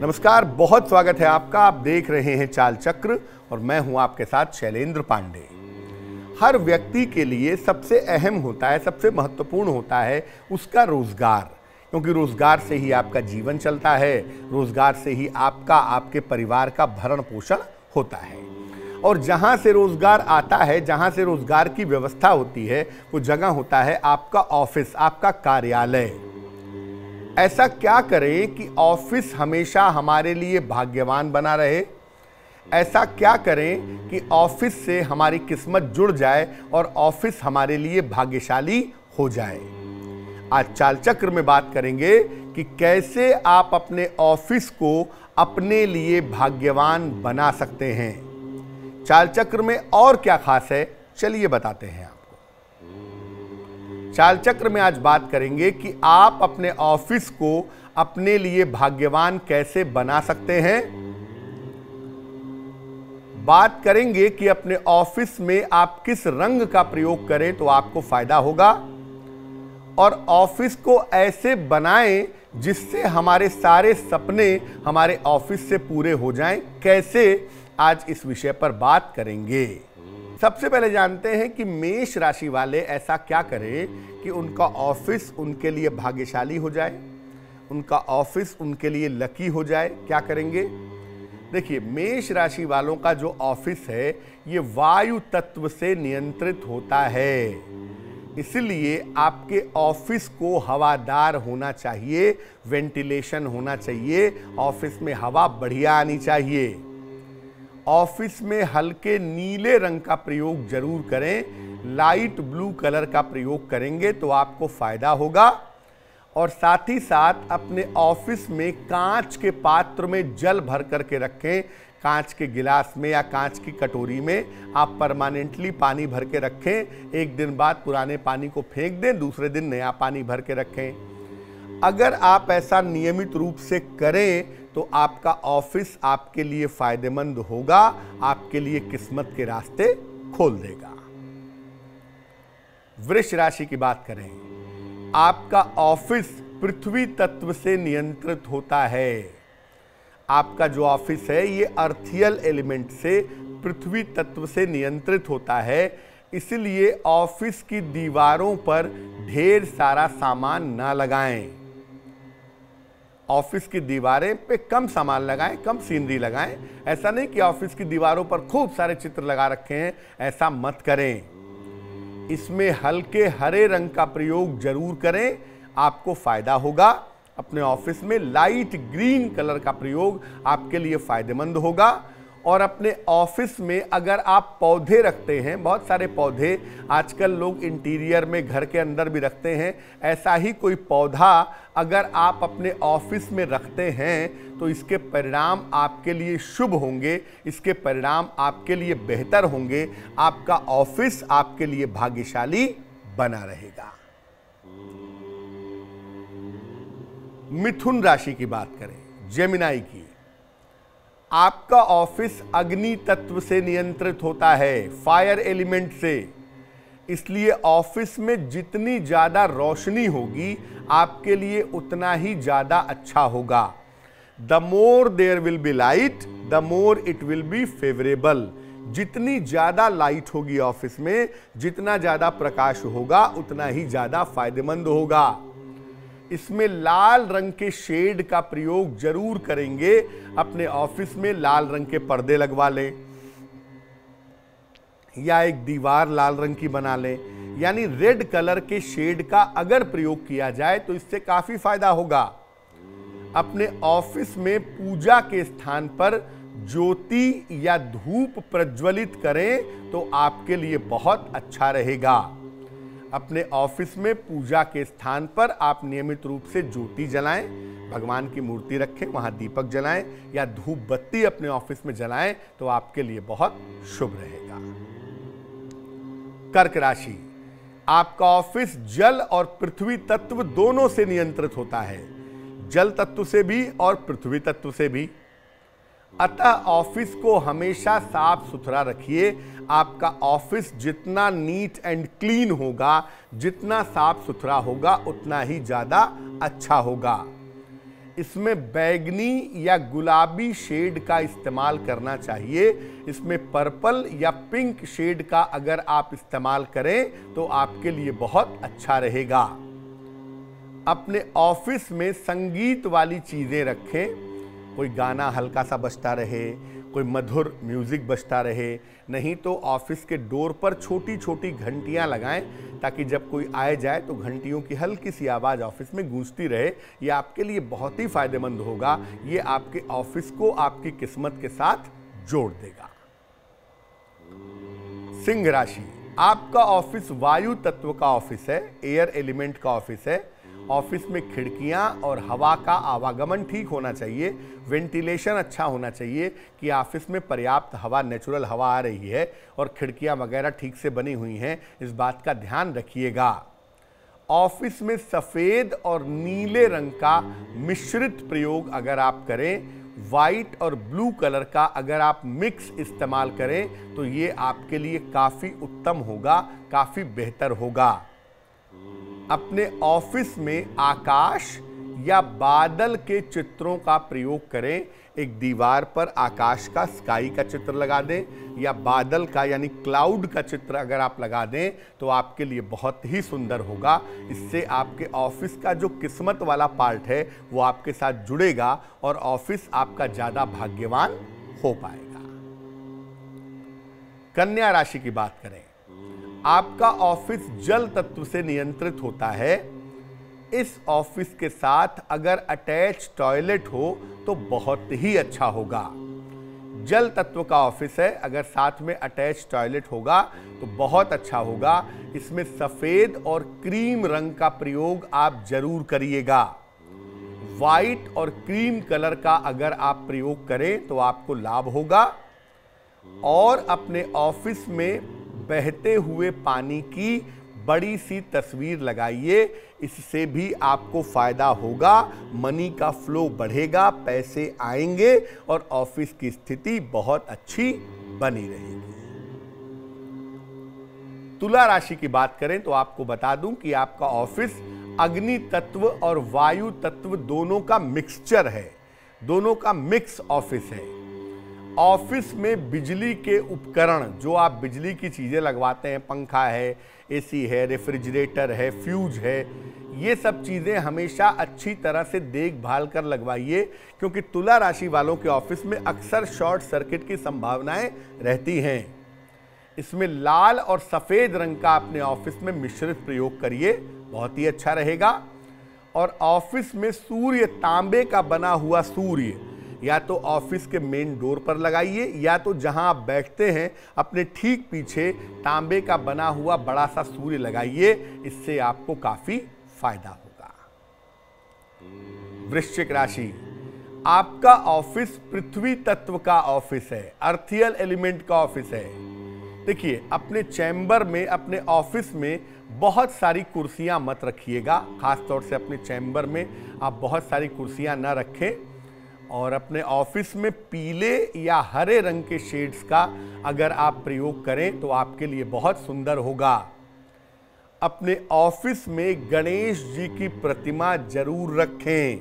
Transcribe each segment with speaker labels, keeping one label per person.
Speaker 1: नमस्कार बहुत स्वागत है आपका आप देख रहे हैं चाल चक्र और मैं हूं आपके साथ शैलेंद्र पांडे हर व्यक्ति के लिए सबसे अहम होता है सबसे महत्वपूर्ण होता है उसका रोजगार क्योंकि रोजगार से ही आपका जीवन चलता है रोजगार से ही आपका आपके परिवार का भरण पोषण होता है और जहां से रोजगार आता है जहां से रोजगार की व्यवस्था होती है वो जगह होता है आपका ऑफिस आपका कार्यालय ऐसा क्या करें कि ऑफिस हमेशा हमारे लिए भाग्यवान बना रहे ऐसा क्या करें कि ऑफिस से हमारी किस्मत जुड़ जाए और ऑफिस हमारे लिए भाग्यशाली हो जाए आज चाल चक्र में बात करेंगे कि कैसे आप अपने ऑफिस को अपने लिए भाग्यवान बना सकते हैं चाल चक्र में और क्या खास है चलिए बताते हैं आप चाल चक्र में आज बात करेंगे कि आप अपने ऑफिस को अपने लिए भाग्यवान कैसे बना सकते हैं बात करेंगे कि अपने ऑफिस में आप किस रंग का प्रयोग करें तो आपको फायदा होगा और ऑफिस को ऐसे बनाएं जिससे हमारे सारे सपने हमारे ऑफिस से पूरे हो जाएं कैसे आज इस विषय पर बात करेंगे सबसे पहले जानते हैं कि मेष राशि वाले ऐसा क्या करें कि उनका ऑफिस उनके लिए भाग्यशाली हो जाए उनका ऑफिस उनके लिए लकी हो जाए क्या करेंगे देखिए मेष राशि वालों का जो ऑफिस है ये वायु तत्व से नियंत्रित होता है इसलिए आपके ऑफिस को हवादार होना चाहिए वेंटिलेशन होना चाहिए ऑफिस में हवा बढ़िया आनी चाहिए ऑफिस में हल्के नीले रंग का प्रयोग जरूर करें लाइट ब्लू कलर का प्रयोग करेंगे तो आपको फायदा होगा और साथ ही साथ अपने ऑफिस में कांच के पात्र में जल भर करके रखें कांच के गिलास में या कांच की कटोरी में आप परमानेंटली पानी भर के रखें एक दिन बाद पुराने पानी को फेंक दें दूसरे दिन नया पानी भर के रखें अगर आप ऐसा नियमित रूप से करें तो आपका ऑफिस आपके लिए फायदेमंद होगा आपके लिए किस्मत के रास्ते खोल देगा वृक्ष राशि की बात करें आपका ऑफिस पृथ्वी तत्व से नियंत्रित होता है आपका जो ऑफिस है ये अर्थियल एलिमेंट से पृथ्वी तत्व से नियंत्रित होता है इसलिए ऑफिस की दीवारों पर ढेर सारा सामान ना लगाएं ऑफिस की दीवारें पे कम सामान लगाएं कम सीनरी लगाएं ऐसा नहीं कि ऑफिस की दीवारों पर खूब सारे चित्र लगा रखे हैं ऐसा मत करें इसमें हल्के हरे रंग का प्रयोग जरूर करें आपको फायदा होगा अपने ऑफिस में लाइट ग्रीन कलर का प्रयोग आपके लिए फायदेमंद होगा और अपने ऑफिस में अगर आप पौधे रखते हैं बहुत सारे पौधे आजकल लोग इंटीरियर में घर के अंदर भी रखते हैं ऐसा ही कोई पौधा अगर आप अपने ऑफिस में रखते हैं तो इसके परिणाम आपके लिए शुभ होंगे इसके परिणाम आपके लिए बेहतर होंगे आपका ऑफिस आपके लिए भाग्यशाली बना रहेगा मिथुन राशि की बात करें जेमिनाई की आपका ऑफिस अग्नि तत्व से नियंत्रित होता है फायर एलिमेंट से इसलिए ऑफिस में जितनी ज़्यादा रोशनी होगी आपके लिए उतना ही ज़्यादा अच्छा होगा the more there will be light the more it will be favourable जितनी ज़्यादा लाइट होगी ऑफिस में जितना ज़्यादा प्रकाश होगा उतना ही ज़्यादा फायदेमंद होगा इसमें लाल रंग के शेड का प्रयोग जरूर करेंगे अपने ऑफिस में लाल रंग के पर्दे लगवा लें या एक दीवार लाल रंग की बना लें यानी रेड कलर के शेड का अगर प्रयोग किया जाए तो इससे काफी फायदा होगा अपने ऑफिस में पूजा के स्थान पर ज्योति या धूप प्रज्वलित करें तो आपके लिए बहुत अच्छा रहेगा अपने ऑफिस में पूजा के स्थान पर आप नियमित रूप से ज्योति जलाएं भगवान की मूर्ति रखें वहां दीपक जलाएं या धूप बत्ती अपने ऑफिस में जलाएं तो आपके लिए बहुत शुभ रहेगा कर्क राशि आपका ऑफिस जल और पृथ्वी तत्व दोनों से नियंत्रित होता है जल तत्व से भी और पृथ्वी तत्व से भी अतः ऑफिस को हमेशा साफ सुथरा रखिए आपका ऑफिस जितना नीट एंड क्लीन होगा जितना साफ सुथरा होगा उतना ही ज़्यादा अच्छा होगा इसमें बैगनी या गुलाबी शेड का इस्तेमाल करना चाहिए इसमें पर्पल या पिंक शेड का अगर आप इस्तेमाल करें तो आपके लिए बहुत अच्छा रहेगा अपने ऑफिस में संगीत वाली चीज़ें रखें कोई गाना हल्का सा बजता रहे कोई मधुर म्यूज़िक बजता रहे नहीं तो ऑफिस के डोर पर छोटी छोटी घंटियां लगाएं ताकि जब कोई आए जाए तो घंटियों की हल्की सी आवाज़ ऑफिस में गूंजती रहे ये आपके लिए बहुत ही फ़ायदेमंद होगा ये आपके ऑफिस को आपकी किस्मत के साथ जोड़ देगा सिंह राशि आपका ऑफिस वायु तत्व का ऑफिस है एयर एलिमेंट का ऑफिस है ऑफिस में खिड़कियां और हवा का आवागमन ठीक होना चाहिए वेंटिलेशन अच्छा होना चाहिए कि ऑफिस में पर्याप्त हवा नेचुरल हवा आ रही है और खिड़कियां वगैरह ठीक से बनी हुई हैं इस बात का ध्यान रखिएगा ऑफिस में सफ़ेद और नीले रंग का मिश्रित प्रयोग अगर आप करें वाइट और ब्लू कलर का अगर आप मिक्स इस्तेमाल करें तो ये आपके लिए काफ़ी उत्तम होगा काफ़ी बेहतर होगा अपने ऑफिस में आकाश या बादल के चित्रों का प्रयोग करें एक दीवार पर आकाश का स्काई का चित्र लगा दें या बादल का यानी क्लाउड का चित्र अगर आप लगा दें तो आपके लिए बहुत ही सुंदर होगा इससे आपके ऑफिस का जो किस्मत वाला पार्ट है वो आपके साथ जुड़ेगा और ऑफिस आपका ज़्यादा भाग्यवान हो पाएगा कन्या राशि की बात करें आपका ऑफिस जल तत्व से नियंत्रित होता है इस ऑफिस के साथ अगर अटैच टॉयलेट हो तो बहुत ही अच्छा होगा जल तत्व का ऑफिस है अगर साथ में अटैच टॉयलेट होगा तो बहुत अच्छा होगा इसमें सफ़ेद और क्रीम रंग का प्रयोग आप जरूर करिएगा वाइट और क्रीम कलर का अगर आप प्रयोग करें तो आपको लाभ होगा और अपने ऑफिस में बहते हुए पानी की बड़ी सी तस्वीर लगाइए इससे भी आपको फ़ायदा होगा मनी का फ्लो बढ़ेगा पैसे आएंगे और ऑफिस की स्थिति बहुत अच्छी बनी रहेगी तुला राशि की बात करें तो आपको बता दूं कि आपका ऑफिस अग्नि तत्व और वायु तत्व दोनों का मिक्सचर है दोनों का मिक्स ऑफिस है ऑफिस में बिजली के उपकरण जो आप बिजली की चीज़ें लगवाते हैं पंखा है एसी है रेफ्रिजरेटर है फ्यूज है ये सब चीज़ें हमेशा अच्छी तरह से देखभाल कर लगवाइए क्योंकि तुला राशि वालों के ऑफिस में अक्सर शॉर्ट सर्किट की संभावनाएं रहती हैं इसमें लाल और सफ़ेद रंग का अपने ऑफिस में मिश्रित प्रयोग करिए बहुत ही अच्छा रहेगा और ऑफिस में सूर्य तांबे का बना हुआ सूर्य या तो ऑफिस के मेन डोर पर लगाइए या तो जहां आप बैठते हैं अपने ठीक पीछे तांबे का बना हुआ बड़ा सा सूर्य लगाइए इससे आपको काफ़ी फायदा होगा वृश्चिक राशि आपका ऑफिस पृथ्वी तत्व का ऑफिस है अर्थियल एलिमेंट का ऑफिस है देखिए अपने चैम्बर में अपने ऑफिस में बहुत सारी कुर्सियां मत रखिएगा खासतौर से अपने चैम्बर में आप बहुत सारी कुर्सियां ना रखें और अपने ऑफिस में पीले या हरे रंग के शेड्स का अगर आप प्रयोग करें तो आपके लिए बहुत सुंदर होगा अपने ऑफिस में गणेश जी की प्रतिमा जरूर रखें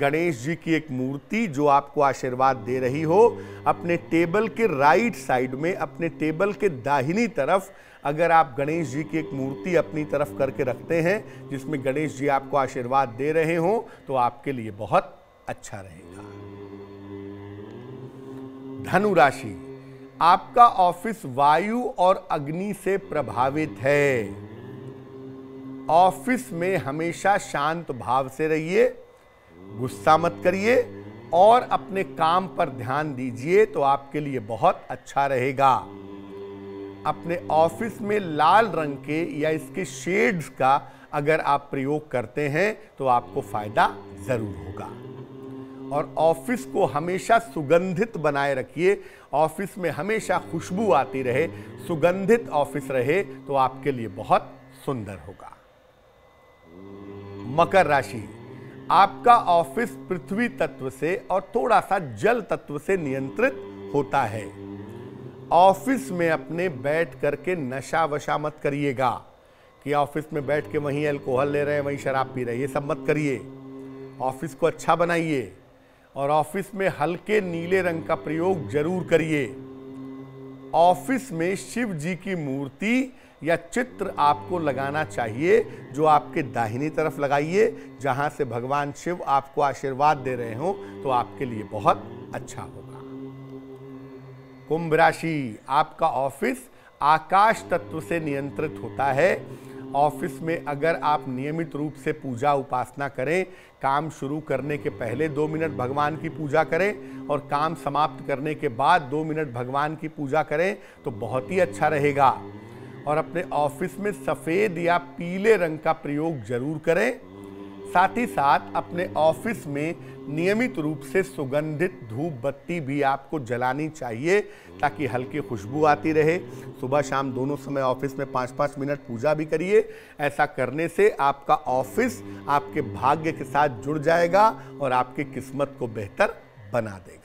Speaker 1: गणेश जी की एक मूर्ति जो आपको आशीर्वाद दे रही हो अपने टेबल के राइट साइड में अपने टेबल के दाहिनी तरफ अगर आप गणेश जी की एक मूर्ति अपनी तरफ करके रखते हैं जिसमें गणेश जी आपको आशीर्वाद दे रहे हों तो आपके लिए बहुत अच्छा रहेगा धनु राशि आपका ऑफिस वायु और अग्नि से प्रभावित है ऑफिस में हमेशा शांत भाव से रहिए गुस्सा मत करिए और अपने काम पर ध्यान दीजिए तो आपके लिए बहुत अच्छा रहेगा अपने ऑफिस में लाल रंग के या इसके शेड्स का अगर आप प्रयोग करते हैं तो आपको फायदा जरूर होगा और ऑफिस को हमेशा सुगंधित बनाए रखिए ऑफिस में हमेशा खुशबू आती रहे सुगंधित ऑफिस रहे तो आपके लिए बहुत सुंदर होगा मकर राशि आपका ऑफिस पृथ्वी तत्व से और थोड़ा सा जल तत्व से नियंत्रित होता है ऑफिस में अपने बैठ करके नशा वशा मत करिएगा कि ऑफिस में बैठ के वहीं अल्कोहल ले रहे हैं वहीं शराब पी रहे हैं ये सब मत करिए ऑफिस को अच्छा बनाइए और ऑफिस में हल्के नीले रंग का प्रयोग जरूर करिए ऑफिस में शिव जी की मूर्ति या चित्र आपको लगाना चाहिए जो आपके दाहिनी तरफ लगाइए जहां से भगवान शिव आपको आशीर्वाद दे रहे हो तो आपके लिए बहुत अच्छा होगा कुंभ राशि आपका ऑफिस आकाश तत्व से नियंत्रित होता है ऑफिस में अगर आप नियमित रूप से पूजा उपासना करें काम शुरू करने के पहले दो मिनट भगवान की पूजा करें और काम समाप्त करने के बाद दो मिनट भगवान की पूजा करें तो बहुत ही अच्छा रहेगा और अपने ऑफिस में सफ़ेद या पीले रंग का प्रयोग जरूर करें साथ ही साथ अपने ऑफिस में नियमित रूप से सुगंधित धूप बत्ती भी आपको जलानी चाहिए ताकि हल्की खुशबू आती रहे सुबह शाम दोनों समय ऑफिस में पाँच पाँच मिनट पूजा भी करिए ऐसा करने से आपका ऑफिस आपके भाग्य के साथ जुड़ जाएगा और आपकी किस्मत को बेहतर बना देगा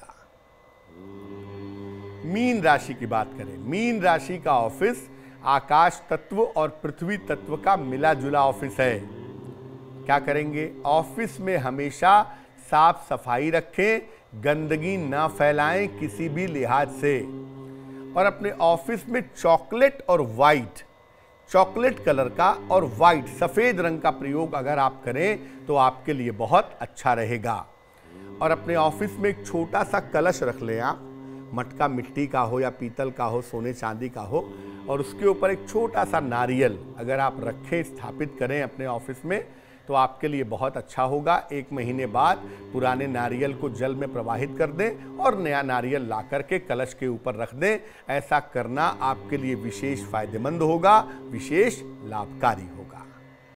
Speaker 1: मीन राशि की बात करें मीन राशि का ऑफिस आकाश तत्व और पृथ्वी तत्व का मिला जुला ऑफिस है क्या करेंगे ऑफिस में हमेशा साफ सफाई रखें गंदगी ना फैलाएं किसी भी लिहाज से और अपने ऑफिस में चॉकलेट और वाइट चॉकलेट कलर का और वाइट सफ़ेद रंग का प्रयोग अगर आप करें तो आपके लिए बहुत अच्छा रहेगा और अपने ऑफिस में एक छोटा सा कलश रख लें आप मटका मिट्टी का हो या पीतल का हो सोने चांदी का हो और उसके ऊपर एक छोटा सा नारियल अगर आप रखें स्थापित करें अपने ऑफिस में तो आपके लिए बहुत अच्छा होगा एक महीने बाद पुराने नारियल को जल में प्रवाहित कर दें और नया नारियल ला करके कलश के ऊपर रख दें ऐसा करना आपके लिए विशेष फायदेमंद होगा विशेष लाभकारी होगा